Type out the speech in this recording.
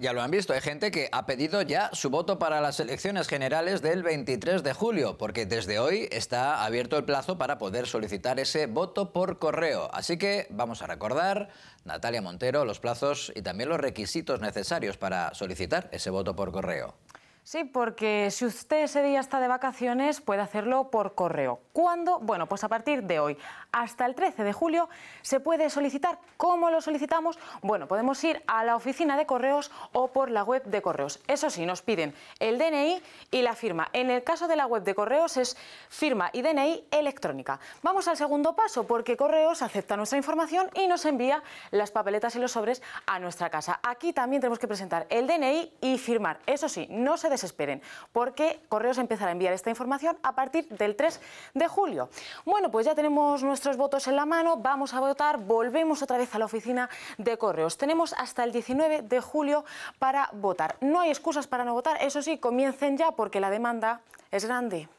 Ya lo han visto, hay gente que ha pedido ya su voto para las elecciones generales del 23 de julio, porque desde hoy está abierto el plazo para poder solicitar ese voto por correo. Así que vamos a recordar, Natalia Montero, los plazos y también los requisitos necesarios para solicitar ese voto por correo. Sí, porque si usted ese día está de vacaciones, puede hacerlo por correo. ¿Cuándo? Bueno, pues a partir de hoy hasta el 13 de julio se puede solicitar. ¿Cómo lo solicitamos? Bueno, podemos ir a la oficina de correos o por la web de correos. Eso sí, nos piden el DNI y la firma. En el caso de la web de correos es firma y DNI electrónica. Vamos al segundo paso, porque correos acepta nuestra información y nos envía las papeletas y los sobres a nuestra casa. Aquí también tenemos que presentar el DNI y firmar. Eso sí, no se esperen, porque Correos empezará a enviar esta información a partir del 3 de julio. Bueno, pues ya tenemos nuestros votos en la mano, vamos a votar, volvemos otra vez a la oficina de Correos. Tenemos hasta el 19 de julio para votar. No hay excusas para no votar, eso sí, comiencen ya porque la demanda es grande.